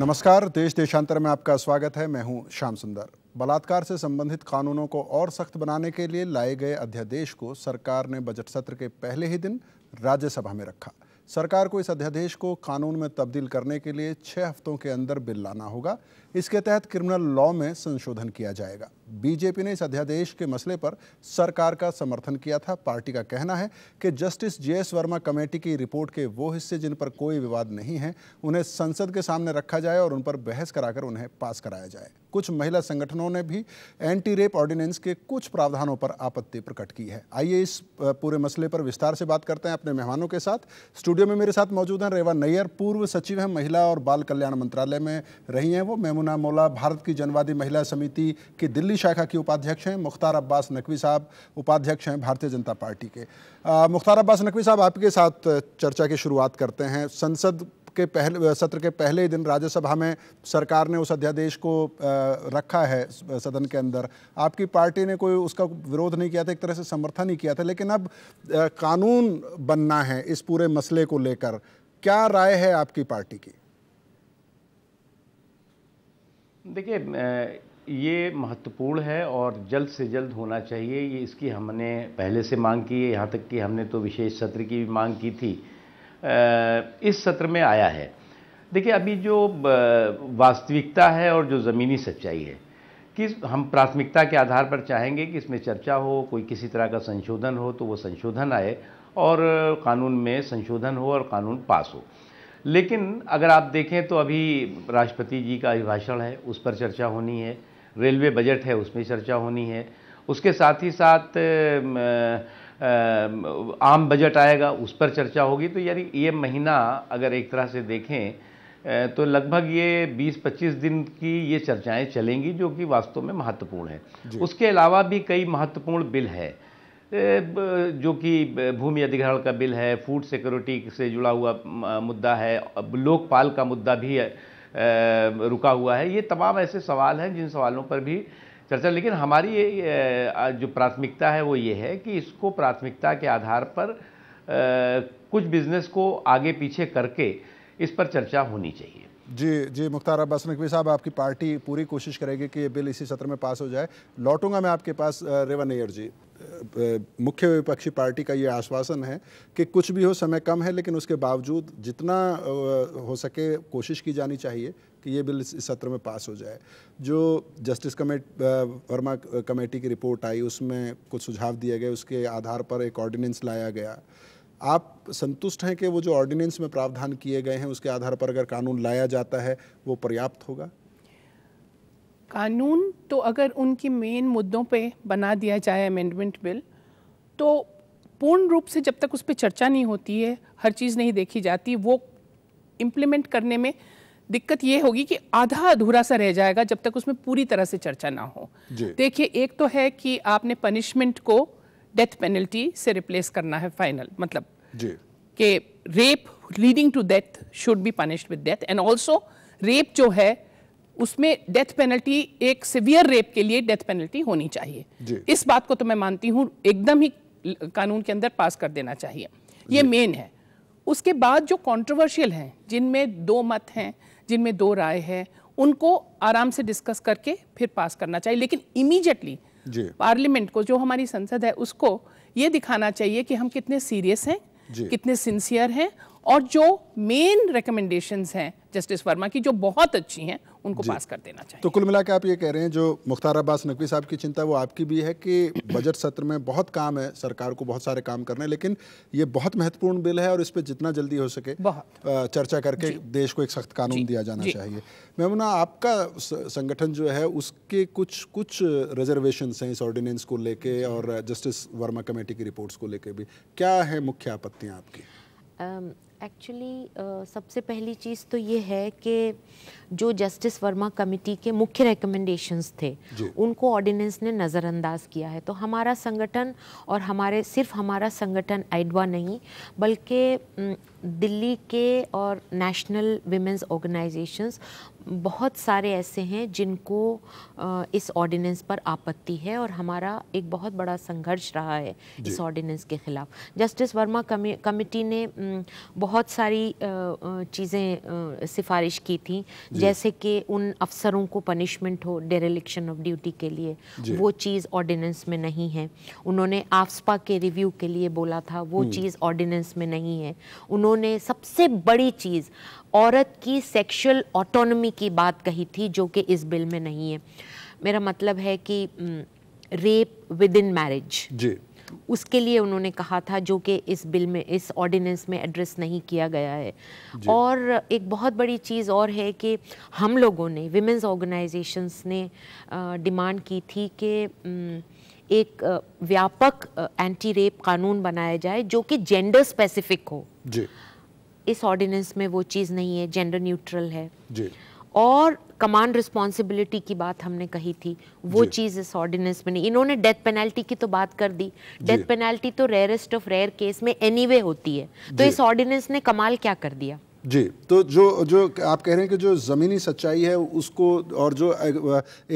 नमस्कार देश देशांतर में आपका स्वागत है मैं हूं श्याम सुंदर बलात्कार से संबंधित कानूनों को और सख्त बनाने के लिए लाए गए अध्यादेश को सरकार ने बजट सत्र के पहले ही दिन राज्यसभा में रखा सरकार को इस अध्यादेश को कानून में तब्दील करने के लिए छः हफ्तों के अंदर बिल लाना होगा इसके तहत क्रिमिनल लॉ में संशोधन किया जाएगा बीजेपी ने इस अध्यादेश के मसले पर सरकार का समर्थन किया था पार्टी का कहना है कि justice J S Verma committee की रिपोर्ट के वो हिस्से जिन पर कोई विवाद नहीं है उन्हें संसद के सामने रखा जाए और उन पर बहस कराकर उन्हें पास कराया जाए कुछ महिला संगठनों ने भी एंटी रेप ऑर्डिनेंस के कुछ प्रावधानों पर आपत्ति प्रकट की है आइए इस पूरे मसले पर विस्तार से बात करते हैं अपने मेहमानों के साथ स्टूडियो में मेरे साथ मौजूद हैं रेवा नैयर पूर्व सचिव हैं महिला और बाल कल्याण मंत्रालय में रही हैं वो मेमो यमुना मौला भारत की जनवादी महिला समिति की दिल्ली शाखा की उपाध्यक्ष हैं मुख्तार अब्बास नकवी साहब उपाध्यक्ष हैं भारतीय जनता पार्टी के मुख्तार अब्बास नकवी साहब आपके साथ चर्चा की शुरुआत करते हैं संसद के पहले सत्र के पहले ही दिन राज्यसभा में सरकार ने उस अध्यादेश को रखा है सदन के अंदर आपकी पार्टी ने कोई उसका विरोध नहीं किया था एक तरह से समर्थन ही किया था लेकिन अब कानून बनना है इस पूरे मसले को लेकर क्या राय है आपकी पार्टी की देखिए ये महत्वपूर्ण है और जल्द से जल्द होना चाहिए ये इसकी हमने पहले से मांग की है यहाँ तक कि हमने तो विशेष सत्र की भी मांग की थी इस सत्र में आया है देखिए अभी जो वास्तविकता है और जो ज़मीनी सच्चाई है कि हम प्राथमिकता के आधार पर चाहेंगे कि इसमें चर्चा हो कोई किसी तरह का संशोधन हो तो वो संशोधन आए और कानून में संशोधन हो और कानून पास हो लेकिन अगर आप देखें तो अभी राष्ट्रपति जी का अभिभाषण है उस पर चर्चा होनी है रेलवे बजट है उसमें चर्चा होनी है उसके साथ ही साथ आम बजट आएगा उस पर चर्चा होगी तो यानी ये महीना अगर एक तरह से देखें तो लगभग ये 20-25 दिन की ये चर्चाएं चलेंगी जो कि वास्तव में महत्वपूर्ण है उसके अलावा भी कई महत्वपूर्ण बिल है जो कि भूमि अधिग्रहण का बिल है फूड सिक्योरिटी से जुड़ा हुआ मुद्दा है लोकपाल का मुद्दा भी रुका हुआ है ये तमाम ऐसे सवाल हैं जिन सवालों पर भी चर्चा लेकिन हमारी जो प्राथमिकता है वो ये है कि इसको प्राथमिकता के आधार पर कुछ बिज़नेस को आगे पीछे करके इस पर चर्चा होनी चाहिए जी जी मुख्तार अब्बास नकवी साहब आपकी पार्टी पूरी कोशिश करेगी कि ये बिल इसी सत्र में पास हो जाए लौटूंगा मैं आपके पास रेवन अय्यर जी मुख्य विपक्षी पार्टी का ये आश्वासन है कि कुछ भी हो समय कम है लेकिन उसके बावजूद जितना हो सके कोशिश की जानी चाहिए कि ये बिल इस सत्र में पास हो जाए जो जस्टिस कमेट वर्मा कमेटी की रिपोर्ट आई उसमें कुछ सुझाव दिए गए उसके आधार पर एक ऑर्डिनेंस लाया गया आप संतुष्ट हैं कि वो जो ऑर्डिनेंस में प्रावधान किए गए हैं उसके आधार पर अगर कानून लाया जाता है वो पर्याप्त होगा कानून तो अगर उनकी मेन मुद्दों पे बना दिया जाए अमेंडमेंट बिल तो पूर्ण रूप से जब तक उस पर चर्चा नहीं होती है हर चीज़ नहीं देखी जाती वो इम्प्लीमेंट करने में दिक्कत ये होगी कि आधा अधूरा सा रह जाएगा जब तक उसमें पूरी तरह से चर्चा ना हो देखिए एक तो है कि आपने पनिशमेंट को डेथ पेनल्टी से रिप्लेस करना है फाइनल मतलब कि rape leading to death should be punished with death and also rape जो है उसमें डेथ पेनल्टी एक सिवियर रेप के लिए डेथ पेनल्टी होनी चाहिए इस बात को तो मैं मानती हूँ एकदम ही कानून के अंदर पास कर देना चाहिए ये मेन है उसके बाद जो कॉन्ट्रोवर्शियल हैं जिनमें दो मत हैं जिनमें दो राय है उनको आराम से डिस्कस करके फिर पास करना चाहिए लेकिन इमीजिएटली पार्लियामेंट को जो हमारी संसद है उसको ये दिखाना चाहिए कि हम कितने सीरियस हैं कितने सिंसियर हैं और जो मेन रिकमेंडेशंस हैं जस्टिस वर्मा की जो बहुत अच्छी हैं उनको पास कर देना चाहिए तो कुल मिला आप ये कह रहे हैं जो मुख्तार अब्बास नकवी साहब की चिंता वो आपकी भी है कि बजट सत्र में बहुत काम है सरकार को बहुत सारे काम करने लेकिन ये बहुत महत्वपूर्ण बिल है और इस पर जितना जल्दी हो सके चर्चा करके देश को एक सख्त कानून दिया जाना चाहिए मेमुना आपका संगठन जो है उसके कुछ कुछ रिजर्वेशन हैं इस ऑर्डिनेंस को लेके और जस्टिस वर्मा कमेटी की रिपोर्ट्स को लेके भी क्या है मुख्य आपत्तियाँ आपकी एक्चुअली uh, सबसे पहली चीज़ तो ये है कि जो जस्टिस वर्मा कमेटी के मुख्य रिकमेंडेशंस थे उनको ऑर्डिनेंस ने नज़रअंदाज किया है तो हमारा संगठन और हमारे सिर्फ हमारा संगठन आइडवा नहीं बल्कि दिल्ली के और नेशनल विमेंस ऑर्गेनाइजेशंस बहुत सारे ऐसे हैं जिनको इस ऑर्डिनेंस पर आपत्ति है और हमारा एक बहुत बड़ा संघर्ष रहा है इस ऑर्डिनेंस के ख़िलाफ़ जस्टिस वर्मा कमेटी कमिटी ने बहुत सारी चीज़ें सिफारिश की थी जैसे कि उन अफसरों को पनिशमेंट हो डेरेलिक्शन ऑफ ड्यूटी के लिए वो चीज़ ऑर्डिनेंस में नहीं है उन्होंने आफ्सपा के रिव्यू के लिए बोला था वो हम्म। चीज़ ऑर्डिनेंस में नहीं है उन्होंने उन्होंने सबसे बड़ी चीज़ औरत की सेक्सुअल ऑटोनमी की बात कही थी जो कि इस बिल में नहीं है मेरा मतलब है कि रेप विद इन मैरिज जी उसके लिए उन्होंने कहा था जो कि इस बिल में इस ऑर्डिनेंस में एड्रेस नहीं किया गया है और एक बहुत बड़ी चीज़ और है कि हम लोगों ने विमेंस ऑर्गेनाइजेशंस ने डिमांड की थी कि एक व्यापक एंटी रेप कानून बनाया जाए जो कि जेंडर स्पेसिफिक हो जी इस ऑर्डिनेंस में वो चीज़ नहीं है जेंडर न्यूट्रल है जी और कमांड रिस्पॉन्सिबिलिटी की बात हमने कही थी वो चीज़ इस ऑर्डिनेंस में नहीं इन्होंने डेथ पेनल्टी की तो बात कर दी डेथ पेनल्टी तो रेयरेस्ट ऑफ रेयर केस में एनीवे anyway होती है तो इस ऑर्डिनेंस ने कमाल क्या कर दिया जी तो जो जो आप कह रहे हैं कि जो ज़मीनी सच्चाई है उसको और जो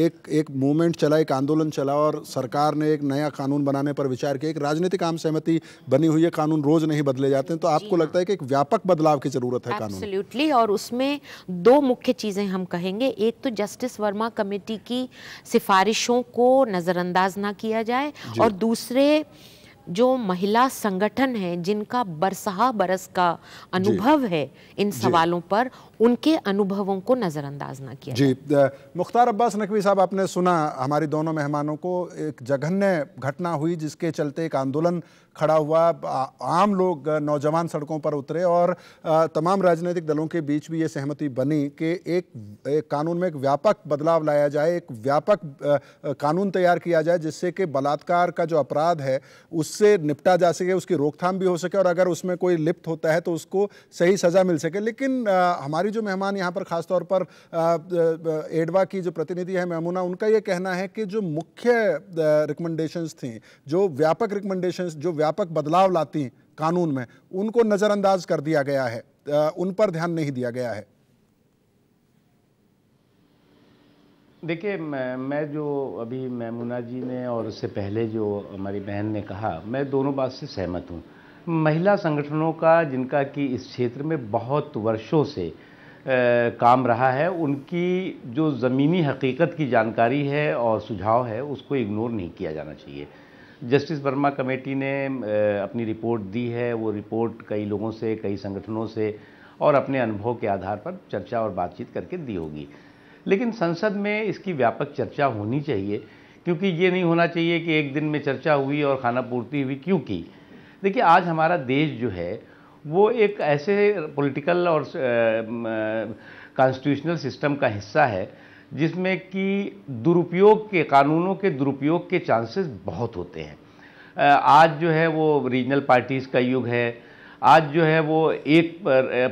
एक एक मूवमेंट चला एक आंदोलन चला और सरकार ने एक नया कानून बनाने पर विचार किया एक राजनीतिक आम सहमति बनी हुई है कानून रोज़ नहीं बदले जाते हैं तो आपको लगता हाँ। है कि एक व्यापक बदलाव की ज़रूरत है कानून और उसमें दो मुख्य चीज़ें हम कहेंगे एक तो जस्टिस वर्मा कमेटी की सिफारिशों को नज़रअंदाज ना किया जाए और दूसरे जो महिला संगठन है जिनका बरसहा बरस का अनुभव है इन सवालों पर उनके अनुभवों को नज़रअंदाज ना किया जी मुख्तार अब्बास नकवी साहब आपने सुना हमारी दोनों मेहमानों को एक जघन्य घटना हुई जिसके चलते एक आंदोलन खड़ा हुआ आम लोग नौजवान सड़कों पर उतरे और तमाम राजनीतिक दलों के बीच भी ये सहमति बनी कि एक, एक कानून में एक व्यापक बदलाव लाया जाए एक व्यापक कानून तैयार किया जाए जिससे कि बलात्कार का जो अपराध है उससे निपटा जा सके उसकी रोकथाम भी हो सके और अगर उसमें कोई लिप्त होता है तो उसको सही सज़ा मिल सके लेकिन हमारी जो मेहमान यहाँ पर खासतौर पर एडवा की जो प्रतिनिधि है मेमूना उनका ये कहना है कि जो मुख्य रिकमेंडेशंस थी जो व्यापक रिकमेंडेशंस जो व्यापक बदलाव लाती कानून में उनको नज़रअंदाज कर दिया गया है उन पर ध्यान नहीं दिया गया है देखिए मैं मैं जो अभी मैमुना जी ने और उससे पहले जो हमारी बहन ने कहा मैं दोनों बात से सहमत हूँ महिला संगठनों का जिनका कि इस क्षेत्र में बहुत वर्षों से काम रहा है उनकी जो ज़मीनी हकीकत की जानकारी है और सुझाव है उसको इग्नोर नहीं किया जाना चाहिए जस्टिस वर्मा कमेटी ने अपनी रिपोर्ट दी है वो रिपोर्ट कई लोगों से कई संगठनों से और अपने अनुभव के आधार पर चर्चा और बातचीत करके दी होगी लेकिन संसद में इसकी व्यापक चर्चा होनी चाहिए क्योंकि ये नहीं होना चाहिए कि एक दिन में चर्चा हुई और खाना पूर्ति हुई क्योंकि देखिए आज हमारा देश जो है वो एक ऐसे पॉलिटिकल और कॉन्स्टिट्यूशनल सिस्टम का हिस्सा है जिसमें कि दुरुपयोग के कानूनों के दुरुपयोग के चांसेस बहुत होते हैं आज जो है वो रीजनल पार्टीज़ का युग है आज जो है वो एक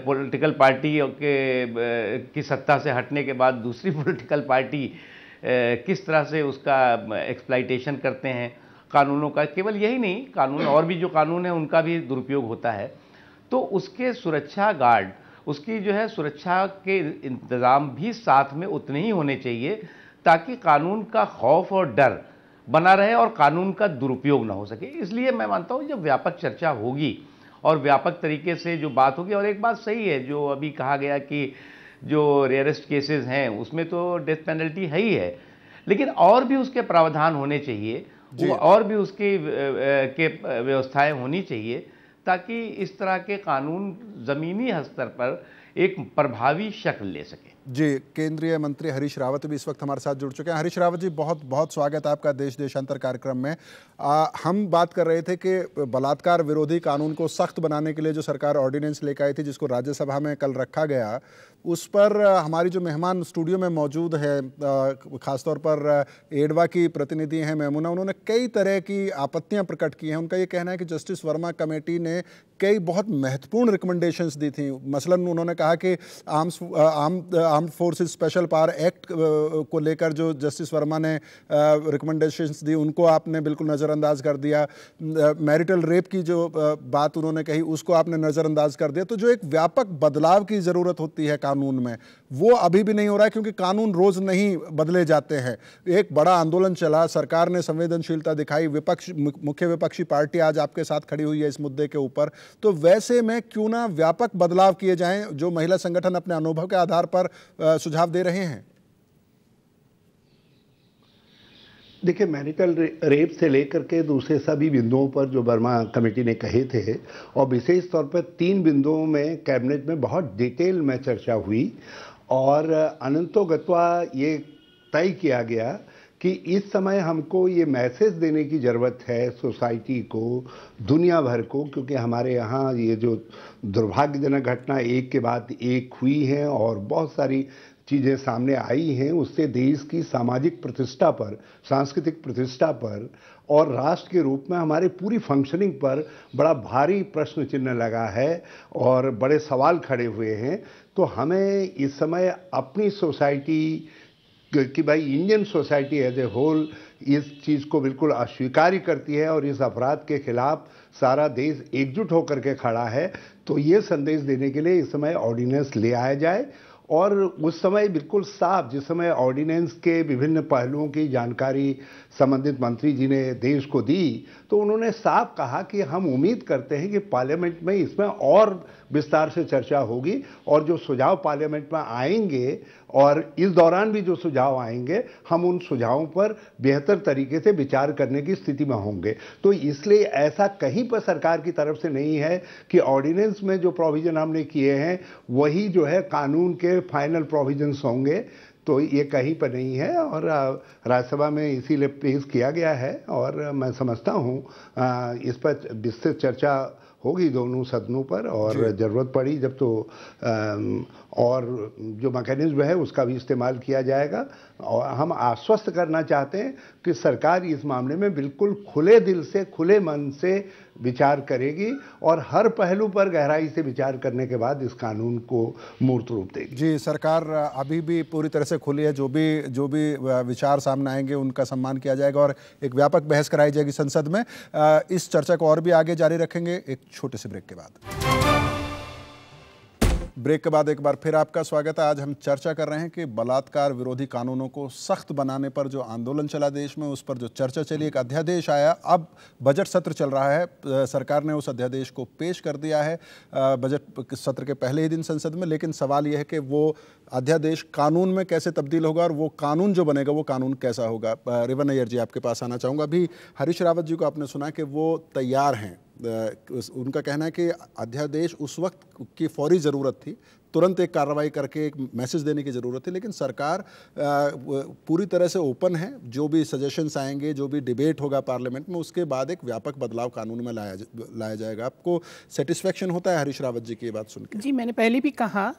पॉलिटिकल पार्टी के की सत्ता से हटने के बाद दूसरी पॉलिटिकल पार्टी किस तरह से उसका एक्सप्लाइटेशन करते हैं कानूनों का केवल यही नहीं कानून और भी जो कानून है उनका भी दुरुपयोग होता है तो उसके सुरक्षा गार्ड उसकी जो है सुरक्षा के इंतज़ाम भी साथ में उतने ही होने चाहिए ताकि कानून का खौफ और डर बना रहे और कानून का दुरुपयोग ना हो सके इसलिए मैं मानता हूँ जब व्यापक चर्चा होगी और व्यापक तरीके से जो बात होगी और एक बात सही है जो अभी कहा गया कि जो रेयरेस्ट केसेस हैं उसमें तो डेथ पेनल्टी है ही है लेकिन और भी उसके प्रावधान होने चाहिए और भी उसकी के व्यवस्थाएं होनी चाहिए ताकि इस तरह के कानून ज़मीनी स्तर पर एक प्रभावी शक्ल ले सके जी केंद्रीय मंत्री हरीश रावत भी इस वक्त हमारे साथ जुड़ चुके हैं हरीश रावत जी बहुत बहुत स्वागत है आपका देश देशांतर कार्यक्रम में आ, हम बात कर रहे थे कि बलात्कार विरोधी कानून को सख्त बनाने के लिए जो सरकार ऑर्डिनेंस लेकर आई थी जिसको राज्यसभा में कल रखा गया उस पर हमारी जो मेहमान स्टूडियो में मौजूद है ख़ासतौर पर एडवा की प्रतिनिधि हैं मेमुना उन्होंने कई तरह की आपत्तियां प्रकट की हैं उनका ये कहना है कि जस्टिस वर्मा कमेटी ने कई बहुत महत्वपूर्ण रिकमेंडेशंस दी थी मसलन उन्होंने कहा कि arms arm arm forces special power act को लेकर जो जस्टिस वर्मा ने रिकमेंडेशंस दी उनको आपने बिल्कुल नज़रअंदाज कर दिया मैरिटल रेप की जो बात उन्होंने कही उसको आपने नज़रअंदाज कर दिया तो जो एक व्यापक बदलाव की ज़रूरत होती है कानून में वो अभी भी नहीं हो रहा है क्योंकि कानून रोज़ नहीं बदले जाते हैं एक बड़ा आंदोलन चला सरकार ने संवेदनशीलता दिखाई विपक्ष मुख्य विपक्षी पार्टी आज आपके साथ खड़ी हुई है इस मुद्दे के ऊपर तो वैसे में क्यों ना व्यापक बदलाव किए जाए जो महिला संगठन अपने अनुभव के आधार पर सुझाव दे रहे हैं देखिए मैरिटल रेप से लेकर के दूसरे सभी बिंदुओं पर जो वर्मा कमेटी ने कहे थे और विशेष तौर पर तीन बिंदुओं में कैबिनेट में बहुत डिटेल में चर्चा हुई और गत्वा ये तय किया गया कि इस समय हमको ये मैसेज देने की ज़रूरत है सोसाइटी को दुनिया भर को क्योंकि हमारे यहाँ ये जो दुर्भाग्यजनक घटना एक के बाद एक हुई है और बहुत सारी चीज़ें सामने आई हैं उससे देश की सामाजिक प्रतिष्ठा पर सांस्कृतिक प्रतिष्ठा पर और राष्ट्र के रूप में हमारे पूरी फंक्शनिंग पर बड़ा भारी प्रश्न चिन्ह लगा है और बड़े सवाल खड़े हुए हैं तो हमें इस समय अपनी सोसाइटी कि भाई Indian society as a whole इस चीज़ को बिल्कुल अस्वीकार करती है और इस अपराध के खिलाफ सारा देश एकजुट होकर के खड़ा है तो ये संदेश देने के लिए इस समय ऑर्डिनेंस ले आया जाए और उस समय बिल्कुल साफ जिस समय ऑर्डिनेंस के विभिन्न पहलुओं की जानकारी संबंधित मंत्री जी ने देश को दी तो उन्होंने साफ कहा कि हम उम्मीद करते हैं कि पार्लियामेंट में इसमें और विस्तार से चर्चा होगी और जो सुझाव पार्लियामेंट में आएंगे और इस दौरान भी जो सुझाव आएंगे हम उन सुझावों पर बेहतर तरीके से विचार करने की स्थिति में होंगे तो इसलिए ऐसा कहीं पर सरकार की तरफ से नहीं है कि ऑर्डिनेंस में जो प्रोविज़न हमने किए हैं वही जो है कानून के फाइनल प्रोविजन्स होंगे तो ये कहीं पर नहीं है और राज्यसभा में इसीलिए पेश किया गया है और मैं समझता हूँ इस पर विस्तृत चर्चा होगी दोनों सदनों पर और ज़रूरत पड़ी जब तो और जो मैकेनिज्म है उसका भी इस्तेमाल किया जाएगा और हम आश्वस्त करना चाहते हैं कि सरकार इस मामले में बिल्कुल खुले दिल से खुले मन से विचार करेगी और हर पहलू पर गहराई से विचार करने के बाद इस कानून को मूर्त रूप देगी जी सरकार अभी भी पूरी तरह से खुली है जो भी जो भी विचार सामने आएंगे उनका सम्मान किया जाएगा और एक व्यापक बहस कराई जाएगी संसद में इस चर्चा को और भी आगे जारी रखेंगे एक छोटे से ब्रेक के बाद ब्रेक के बाद एक बार फिर आपका स्वागत है आज हम चर्चा कर रहे हैं कि बलात्कार विरोधी कानूनों को सख्त बनाने पर जो आंदोलन चला देश में उस पर जो चर्चा चली एक अध्यादेश आया अब बजट सत्र चल रहा है सरकार ने उस अध्यादेश को पेश कर दिया है बजट सत्र के पहले ही दिन संसद में लेकिन सवाल यह है कि वो अध्यादेश कानून में कैसे तब्दील होगा और वो कानून जो बनेगा वो कानून कैसा होगा रिवन अय्यर जी आपके पास आना चाहूँगा अभी हरीश रावत जी को आपने सुना कि वो तैयार हैं उनका कहना है कि अध्यादेश उस वक्त की फौरी ज़रूरत थी तुरंत एक कार्रवाई करके एक मैसेज देने की ज़रूरत थी लेकिन सरकार पूरी तरह से ओपन है जो भी सजेशंस आएंगे जो भी डिबेट होगा पार्लियामेंट में उसके बाद एक व्यापक बदलाव कानून में लाया जा, लाया जाएगा आपको सेटिस्फेक्शन होता है हरीश रावत जी की बात सुन के जी मैंने पहले भी कहा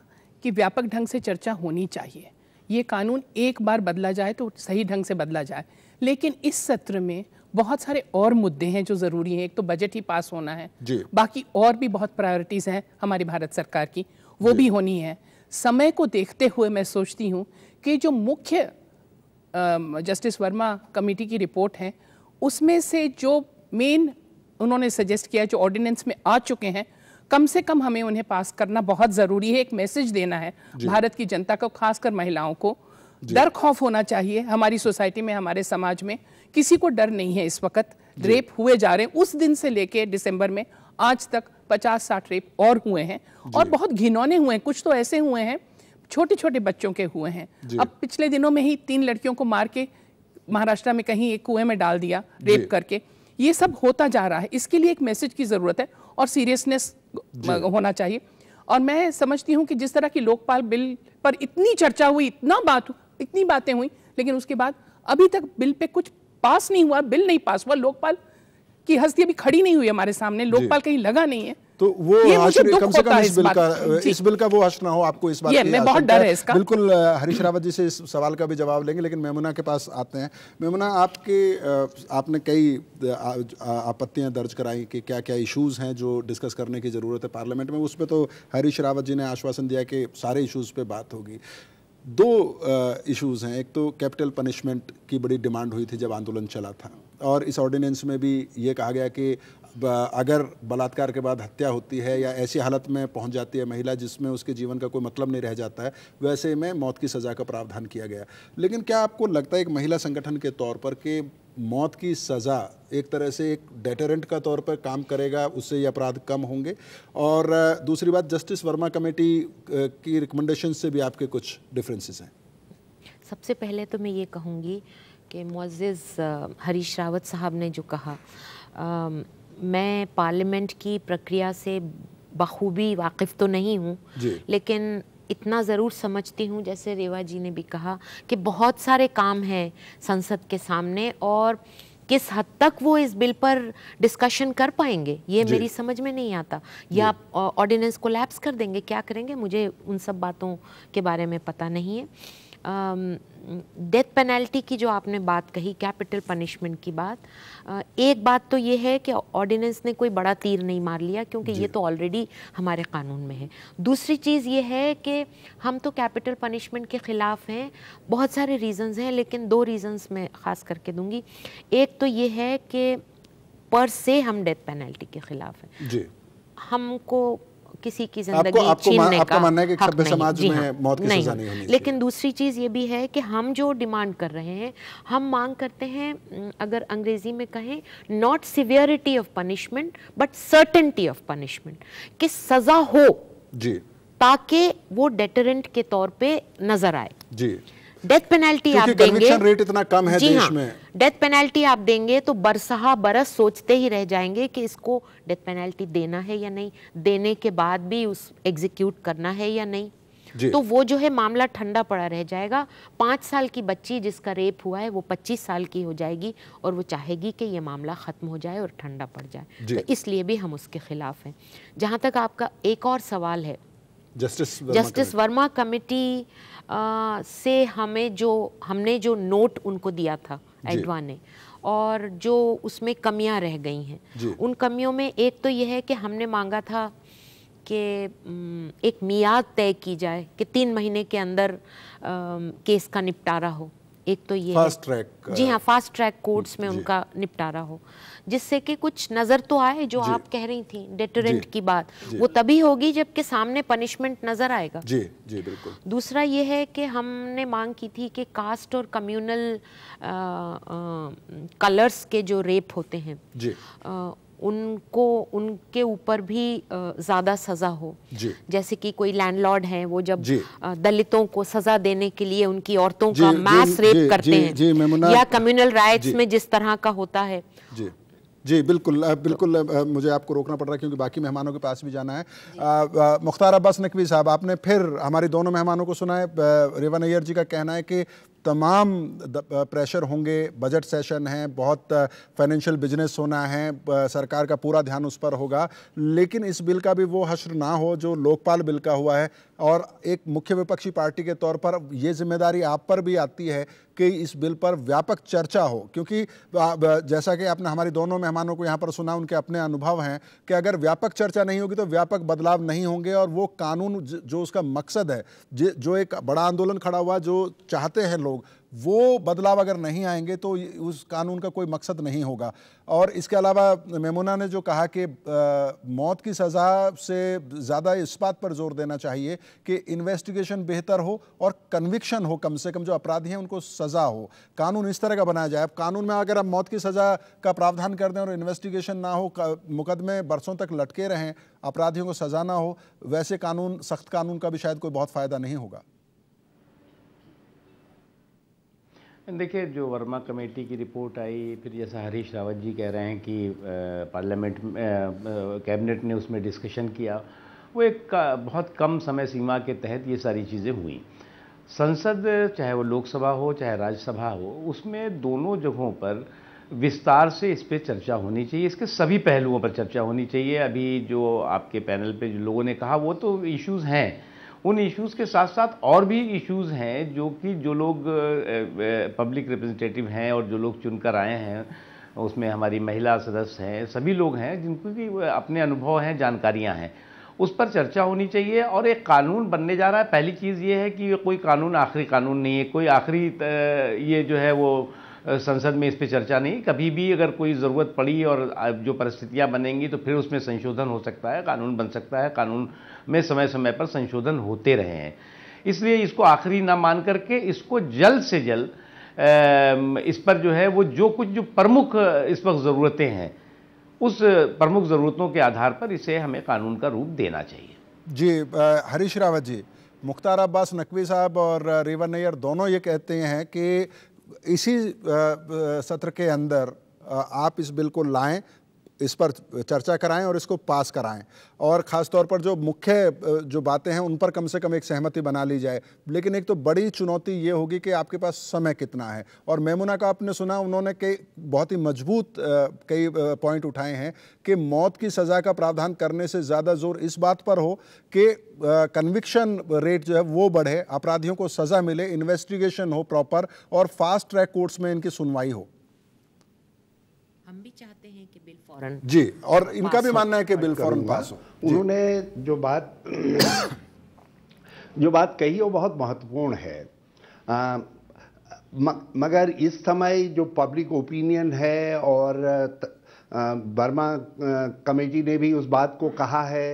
कि व्यापक ढंग से चर्चा होनी चाहिए ये कानून एक बार बदला जाए तो सही ढंग से बदला जाए लेकिन इस सत्र में बहुत सारे और मुद्दे हैं जो ज़रूरी हैं एक तो बजट ही पास होना है बाकी और भी बहुत प्रायोरिटीज़ हैं हमारी भारत सरकार की वो भी होनी है समय को देखते हुए मैं सोचती हूँ कि जो मुख्य जस्टिस वर्मा कमेटी की रिपोर्ट है उसमें से जो मेन उन्होंने सजेस्ट किया जो ऑर्डिनेंस में आ चुके हैं कम से कम हमें उन्हें पास करना बहुत ज़रूरी है एक मैसेज देना है भारत की जनता को खासकर महिलाओं को डर खौफ होना चाहिए हमारी सोसाइटी में हमारे समाज में किसी को डर नहीं है इस वक्त रेप हुए जा रहे हैं उस दिन से लेके दिसंबर में आज तक पचास साठ रेप और हुए हैं और बहुत घिनौने हुए हैं कुछ तो ऐसे हुए हैं छोटे छोटे बच्चों के हुए हैं अब पिछले दिनों में ही तीन लड़कियों को मार के महाराष्ट्र में कहीं एक कुएं में डाल दिया रेप करके ये सब होता जा रहा है इसके लिए एक मैसेज की ज़रूरत है और सीरियसनेस होना चाहिए और मैं समझती हूँ कि जिस तरह की लोकपाल बिल पर इतनी चर्चा हुई इतना बात इतनी बातें हुई लेकिन उसके बाद अभी तक बिल पे कुछ पास नहीं हुआ बिल नहीं पास हुआ लोकपाल की हस्ती अभी खड़ी नहीं हुई हमारे सामने लोकपाल कहीं लगा नहीं है तो वो कम से कम इस बिल का इस बिल का वो हश ना हो आपको इस बात मैं बहुत डर है इसका बिल्कुल हरीश रावत जी से इस सवाल का भी जवाब लेंगे लेकिन मेमुना के पास आते हैं मेमुना आपके आपने कई आपत्तियां दर्ज कराई कि क्या क्या इश्यूज हैं जो डिस्कस करने की ज़रूरत है पार्लियामेंट में उस पर तो हरीश रावत जी ने आश्वासन दिया कि सारे इशूज पे बात होगी दो इश्यूज़ हैं एक तो कैपिटल पनिशमेंट की बड़ी डिमांड हुई थी जब आंदोलन चला था और इस ऑर्डिनेंस में भी ये कहा गया कि अगर बलात्कार के बाद हत्या होती है या ऐसी हालत में पहुंच जाती है महिला जिसमें उसके जीवन का कोई मतलब नहीं रह जाता है वैसे में मौत की सज़ा का प्रावधान किया गया लेकिन क्या आपको लगता है एक महिला संगठन के तौर पर कि मौत की सज़ा एक तरह से एक डेटरेंट का तौर पर काम करेगा उससे ये अपराध कम होंगे और दूसरी बात जस्टिस वर्मा कमेटी की रिकमेंडेशन से भी आपके कुछ डिफरेंसेस हैं सबसे पहले तो मैं ये कहूँगी कि मोज़ हरीश रावत साहब ने जो कहा आ, मैं पार्लियामेंट की प्रक्रिया से बखूबी वाकिफ़ तो नहीं हूँ लेकिन इतना ज़रूर समझती हूँ जैसे रेवा जी ने भी कहा कि बहुत सारे काम हैं संसद के सामने और किस हद तक वो इस बिल पर डिस्कशन कर पाएंगे ये मेरी समझ में नहीं आता या ऑर्डिनेंस को लैप्स कर देंगे क्या करेंगे मुझे उन सब बातों के बारे में पता नहीं है डेथ um, पेनल्टी की जो आपने बात कही कैपिटल पनिशमेंट की बात uh, एक बात तो ये है कि ऑर्डिनेंस ने कोई बड़ा तीर नहीं मार लिया क्योंकि ये तो ऑलरेडी हमारे कानून में है दूसरी चीज़ ये है कि हम तो कैपिटल पनिशमेंट के ख़िलाफ़ हैं बहुत सारे रीज़न्स हैं लेकिन दो रीज़न्स मैं ख़ास करके दूँगी एक तो ये है कि पर से हम डेथ पेनल्टी के ख़िलाफ़ हैं हमको किसी की जिंदगी छीनने का मानना है कि समाज में हाँ, मौत की नहीं, हाँ। नहीं होनी लेकिन दूसरी चीज़ ये भी है कि हम जो डिमांड कर रहे हैं हम मांग करते हैं अगर अंग्रेजी में कहें not severity of punishment but certainty of punishment कि सज़ा हो जी ताकि वो डेटरेंट के तौर पे नज़र आए जी डेथ पेनल्टी आप देंगे रेट इतना कम है देश हाँ। में डेथ पेनल्टी आप देंगे तो बरसहा बरस सोचते ही रह जाएंगे कि इसको डेथ पेनल्टी देना है या नहीं देने के बाद भी उस एग्जीक्यूट करना है या नहीं तो वो जो है मामला ठंडा पड़ा रह जाएगा पांच साल की बच्ची जिसका रेप हुआ है वो पच्चीस साल की हो जाएगी और वो चाहेगी कि ये मामला ख़त्म हो जाए और ठंडा पड़ जाए तो इसलिए भी हम उसके खिलाफ हैं जहां तक आपका एक और सवाल है जस्टिस जस्टिस वर्मा कमेटी से हमें जो हमने जो नोट उनको दिया था एडवा ने और जो उसमें कमियां रह गई हैं उन कमियों में एक तो यह है कि हमने मांगा था कि एक मियाद तय की जाए कि तीन महीने के अंदर आ, केस का निपटारा हो एक तो ये फास्ट ट्रैक uh, जी हाँ फास्ट ट्रैक कोर्ट्स में उनका निपटारा हो जिससे कि कुछ नज़र तो आए जो आप कह रही थी डेटोरेंट की बात वो तभी होगी जबकि सामने पनिशमेंट नज़र आएगा जी जी बिल्कुल दूसरा ये है कि हमने मांग की थी कि कास्ट और कम्युनल कलर्स uh, uh, के जो रेप होते हैं जी आ, उनको उनके ऊपर भी ज़्यादा सज़ा हो जैसे कि कोई लैंडलॉर्ड है वो जब दलितों को सज़ा देने के लिए उनकी औरतों का मास रेप करते हैं या कम्युनल राइट्स में जिस तरह का होता है जी बिल्कुल बिल्कुल मुझे आपको रोकना पड़ रहा है क्योंकि बाकी मेहमानों के पास भी जाना है मुख्तार अब्बास नकवी साहब आपने फिर हमारे दोनों मेहमानों को सुना है रेवा नैयर जी का कहना है कि तमाम प्रेशर होंगे बजट सेशन है बहुत फाइनेंशियल बिजनेस होना है सरकार का पूरा ध्यान उस पर होगा लेकिन इस बिल का भी वो हश्र ना हो जो लोकपाल बिल का हुआ है और एक मुख्य विपक्षी पार्टी के तौर पर ये जिम्मेदारी आप पर भी आती है कि इस बिल पर व्यापक चर्चा हो क्योंकि जैसा कि आपने हमारे दोनों मेहमानों को यहाँ पर सुना उनके अपने अनुभव हैं कि अगर व्यापक चर्चा नहीं होगी तो व्यापक बदलाव नहीं होंगे और वो कानून जो उसका मकसद है जो एक बड़ा आंदोलन खड़ा हुआ जो चाहते हैं लोग लोग वो बदलाव अगर नहीं आएंगे तो उस कानून का कोई मकसद नहीं होगा और इसके अलावा मेमुना ने जो कहा कि मौत की सज़ा से ज़्यादा इस बात पर जोर देना चाहिए कि इन्वेस्टिगेशन बेहतर हो और कन्विक्शन हो कम से कम जो अपराधी हैं उनको सज़ा हो कानून इस तरह का बनाया जाए अब कानून में अगर आप मौत की सज़ा का प्रावधान कर दें और इन्वेस्टिगेशन ना हो मुकदमे बरसों तक लटके रहें अपराधियों को सज़ा ना हो वैसे कानून सख्त कानून का भी शायद कोई बहुत फ़ायदा नहीं होगा देखिए जो वर्मा कमेटी की रिपोर्ट आई फिर जैसा हरीश रावत जी कह रहे हैं कि पार्लियामेंट कैबिनेट ने उसमें डिस्कशन किया वो एक बहुत कम समय सीमा के तहत ये सारी चीज़ें हुई संसद चाहे वो लोकसभा हो चाहे राज्यसभा हो उसमें दोनों जगहों पर विस्तार से इस पर चर्चा होनी चाहिए इसके सभी पहलुओं पर चर्चा होनी चाहिए अभी जो आपके पैनल पे जो लोगों ने कहा वो तो इश्यूज़ हैं उन इश्यूज़ के साथ साथ और भी इश्यूज़ हैं जो कि जो लोग पब्लिक रिप्रेजेंटेटिव हैं और जो लोग चुनकर आए हैं उसमें हमारी महिला सदस्य हैं सभी लोग हैं जिनको कि अपने अनुभव हैं जानकारियां हैं उस पर चर्चा होनी चाहिए और एक कानून बनने जा रहा है पहली चीज़ ये है कि कोई कानून आखिरी कानून नहीं है कोई आखिरी ये जो है वो संसद में इस पर चर्चा नहीं कभी भी अगर कोई ज़रूरत पड़ी और जो परिस्थितियाँ बनेंगी तो फिर उसमें संशोधन हो सकता है कानून बन सकता है कानून में समय समय पर संशोधन होते रहे हैं इसलिए इसको आखिरी ना मान करके इसको जल्द से जल्द इस पर जो है वो जो कुछ जो प्रमुख इस वक्त ज़रूरतें हैं उस प्रमुख ज़रूरतों के आधार पर इसे हमें कानून का रूप देना चाहिए जी हरीश रावत जी मुख्तार अब्बास नकवी साहब और रेवा नैयर दोनों ये कहते हैं कि इसी सत्र के अंदर आप इस बिल को लाएं इस पर चर्चा कराएं और इसको पास कराएं और ख़ास तौर पर जो मुख्य जो बातें हैं उन पर कम से कम एक सहमति बना ली जाए लेकिन एक तो बड़ी चुनौती ये होगी कि आपके पास समय कितना है और मेमुना का आपने सुना उन्होंने कई बहुत ही मजबूत कई पॉइंट उठाए हैं कि मौत की सज़ा का प्रावधान करने से ज़्यादा जोर इस बात पर हो कि कन्विक्शन रेट जो है वो बढ़े अपराधियों को सज़ा मिले इन्वेस्टिगेशन हो प्रॉपर और फास्ट ट्रैक कोर्ट्स में इनकी सुनवाई हो हम भी चाहते फौरन जी और इनका भी मानना है कि बिल फौरन पास हो उन्होंने जो बात जो बात कही वो बहुत महत्वपूर्ण है आ, म, मगर इस समय जो पब्लिक ओपिनियन है और त, आ, बर्मा कमेटी ने भी उस बात को कहा है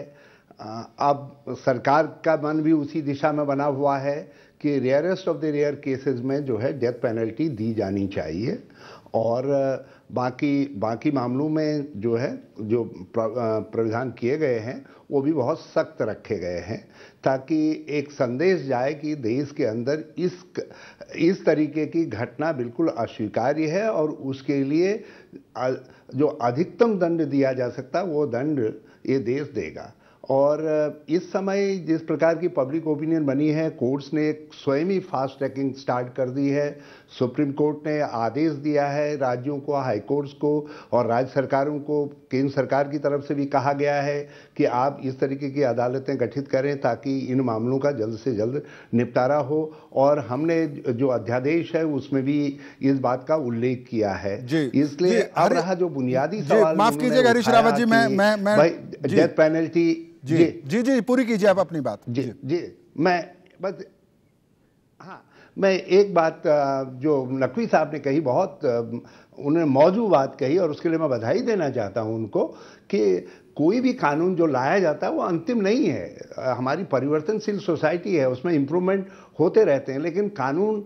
आ, अब सरकार का मन भी उसी दिशा में बना हुआ है कि rarest of the rare cases में जो है डेथ पेनल्टी दी जानी चाहिए और बाकी बाकी मामलों में जो है जो प्राविधान किए गए हैं वो भी बहुत सख्त रखे गए हैं ताकि एक संदेश जाए कि देश के अंदर इस इस तरीके की घटना बिल्कुल अस्वीकार्य है और उसके लिए जो अधिकतम दंड दिया जा सकता वो दंड ये देश देगा और इस समय जिस प्रकार की पब्लिक ओपिनियन बनी है कोर्ट्स ने स्वयं ही फास्ट ट्रैकिंग स्टार्ट कर दी है सुप्रीम कोर्ट ने आदेश दिया है राज्यों को हाई कोर्ट्स को और राज्य सरकारों को केंद्र सरकार की तरफ से भी कहा गया है कि आप इस तरीके की अदालतें गठित करें ताकि इन मामलों का जल्द से जल्द निपटारा हो और हमने जो अध्यादेश है उसमें भी इस बात का उल्लेख किया है इसलिए अब रहा जो बुनियादी सवाल माफ कीजिएगा हरीश रावत जी मैं मैं मैं डेथ पेनल्टी जी जी जी पूरी कीजिए आप अपनी बात जी जी मैं बस हाँ मैं एक बात जो नकवी साहब ने कही बहुत उन्होंने मौजू बात कही और उसके लिए मैं बधाई देना चाहता हूं उनको कि कोई भी कानून जो लाया जाता है वो अंतिम नहीं है हमारी परिवर्तनशील सोसाइटी है उसमें इम्प्रूवमेंट होते रहते हैं लेकिन कानून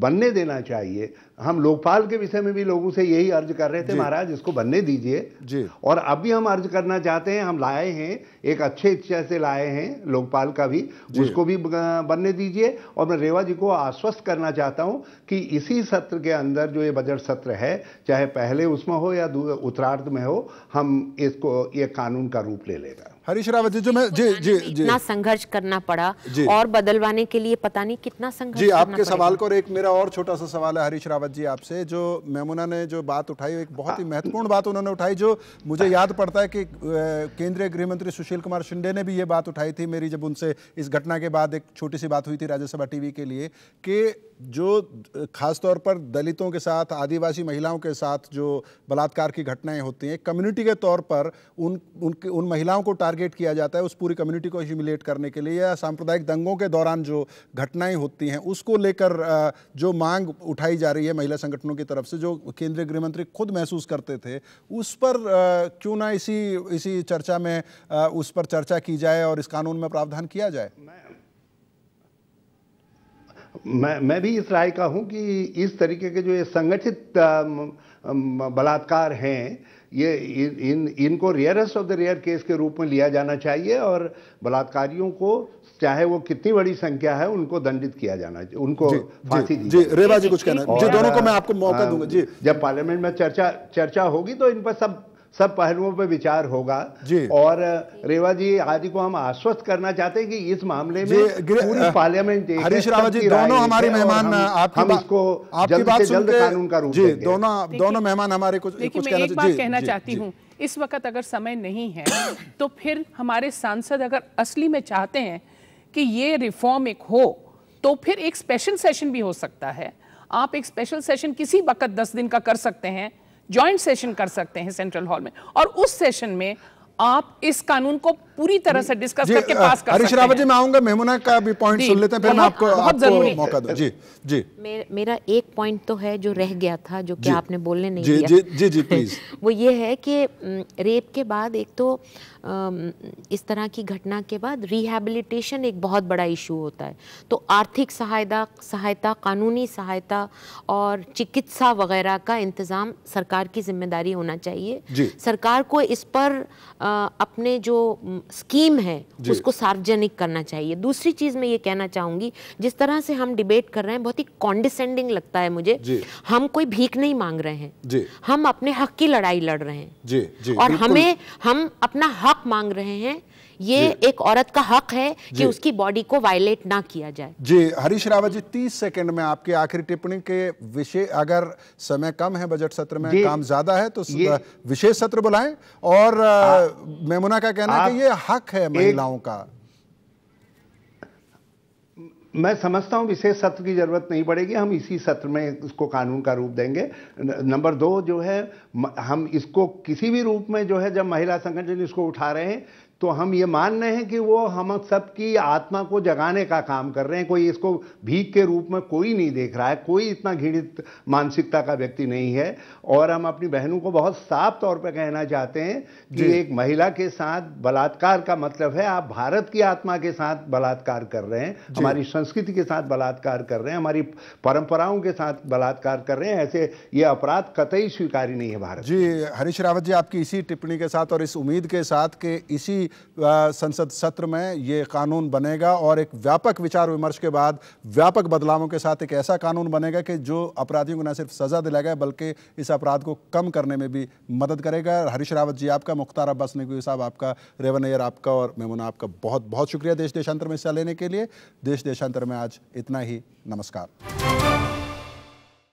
बनने देना चाहिए हम लोकपाल के विषय में भी लोगों से यही अर्ज कर रहे थे महाराज इसको बनने दीजिए और अब भी हम अर्ज करना चाहते हैं हम लाए हैं एक अच्छे इच्छा से लाए हैं लोकपाल का भी उसको भी बनने दीजिए और मैं रेवा जी को आश्वस्त करना चाहता हूं कि इसी सत्र के अंदर जो ये बजट सत्र है चाहे पहले उसमें हो या उत्तरार्ध में हो हम इसको ये कानून का रूप ले लेगा हरीश रावत जी जो मैं जी जी जी इतना संघर्ष करना पड़ा और बदलवाने के लिए पता नहीं कितना संघर्ष जी आपके सवाल को और एक मेरा और छोटा सा सवाल है हरीश रावत जी आपसे जो मेमुना ने जो बात उठाई एक बहुत ही महत्वपूर्ण बात उन्होंने उठाई जो मुझे याद पड़ता है कि केंद्रीय गृह मंत्री सुशील कुमार शिंदे ने भी ये बात उठाई थी मेरी जब उनसे इस घटना के बाद एक छोटी सी बात हुई थी राज्यसभा टीवी के लिए कि जो खासतौर पर दलितों के साथ आदिवासी महिलाओं के साथ जो बलात्कार की घटनाएं होती हैं कम्युनिटी के तौर पर उन उनके उन महिलाओं को टारगेट किया जाता है उस पूरी कम्युनिटी को ह्यूमिलेट करने के लिए या सांप्रदायिक दंगों के दौरान जो घटनाएं होती हैं उसको लेकर जो मांग उठाई जा रही है महिला संगठनों की तरफ से जो केंद्रीय गृहमंत्री खुद महसूस करते थे उस पर क्यों ना इसी इसी चर्चा में उस पर चर्चा की जाए और इस कानून में प्रावधान किया जाए मैं मैं भी इस राय का हूँ कि इस तरीके के जो ये संगठित बलात्कार हैं ये इन इनको rarest of the rare case के रूप में लिया जाना चाहिए और बलात्कारियों को चाहे वो कितनी बड़ी संख्या है उनको दंडित किया जाना चाहिए उनको फांसी दी जी रेवा जी कुछ कहना जी दोनों को मैं आपको मौका दूंगा जी जब पार्लियामेंट में चर्चा चर्चा होगी तो इन पर सब सब पहलुओं पर विचार होगा जी और रेवा जी आदि को हम आश्वस्त करना चाहते हैं कि इस मामले में पूरी पार्लियामेंट हरीश रावत जी दोनों हमारे मेहमान हम इसको आपकी बात जल्द कानून का रूप दोनों दोनों मेहमान हमारे कुछ कुछ कहना चाहती हूँ इस वक्त अगर समय नहीं है तो फिर हमारे सांसद अगर असली में चाहते हैं कि ये रिफॉर्म एक हो तो फिर एक स्पेशल सेशन भी हो सकता है आप एक स्पेशल सेशन किसी वक्त दस दिन का कर सकते हैं ज्वाइंट सेशन कर सकते हैं सेंट्रल हॉल में और उस सेशन में आप इस कानून को पूरी तरह से डिस्कस करके पास कर सकते हैं। जी मैं आऊंगा मेहमुना का भी पॉइंट सुन लेते हैं फिर मैं आपको आपको मौका दूं जी जी मेर, मेरा एक पॉइंट तो है जो रह गया था जो कि आपने बोलने नहीं जी, दिया जी जी जी प्लीज वो ये है कि रेप के बाद एक तो इस तरह की घटना के बाद रिहेबिलिटेशन एक बहुत बड़ा इशू होता है तो आर्थिक सहायता सहायता कानूनी सहायता और चिकित्सा वगैरह का इंतज़ाम सरकार की जिम्मेदारी होना चाहिए सरकार को इस पर अपने जो स्कीम है उसको सार्वजनिक करना चाहिए दूसरी चीज़ मैं ये कहना चाहूँगी जिस तरह से हम डिबेट कर रहे हैं बहुत ही कॉन्डिसेंडिंग लगता है मुझे हम कोई भीख नहीं मांग रहे हैं हम अपने हक की लड़ाई लड़ रहे हैं जी, जी, और हमें हम अपना हक हक मांग रहे हैं ये एक औरत का हक है कि उसकी बॉडी को वायलेट ना किया जाए जी हरीश रावत जी तीस सेकंड में आपकी आखिरी टिप्पणी के विषय अगर समय कम है बजट सत्र में काम ज्यादा है तो विशेष सत्र बुलाएं और हाँ। मेमुना का कहना है कि ये हक है महिलाओं का मैं समझता हूँ विशेष सत्र की ज़रूरत नहीं पड़ेगी हम इसी सत्र में इसको कानून का रूप देंगे नंबर दो जो है हम इसको किसी भी रूप में जो है जब महिला संगठन इसको उठा रहे हैं तो हम ये मान रहे हैं कि वो हम सबकी आत्मा को जगाने का काम कर रहे हैं कोई इसको भीख के रूप में कोई नहीं देख रहा है कोई इतना घृणित मानसिकता का व्यक्ति नहीं है और हम अपनी बहनों को बहुत साफ तौर पर कहना चाहते हैं कि एक महिला के साथ बलात्कार का मतलब है आप भारत की आत्मा के साथ बलात्कार कर रहे हैं हमारी संस्कृति के साथ बलात्कार कर रहे हैं हमारी परंपराओं के साथ बलात्कार कर रहे हैं ऐसे ये अपराध कतई स्वीकार्य नहीं है भारत जी हरीश रावत जी आपकी इसी टिप्पणी के साथ और इस उम्मीद के साथ के इसी संसद सत्र में ये कानून बनेगा और एक व्यापक विचार विमर्श के बाद व्यापक बदलावों के साथ एक ऐसा कानून बनेगा कि जो अपराधियों को न सिर्फ सज़ा दिलाएगा बल्कि इस अपराध को कम करने में भी मदद करेगा हरीश रावत जी आपका मुख्तार अब्बास नकवी साहब आपका रेवन अयर आपका और मेमुना आपका बहुत बहुत शुक्रिया देश देशांतर में हिस्सा लेने के लिए देश देशांतर में आज इतना ही नमस्कार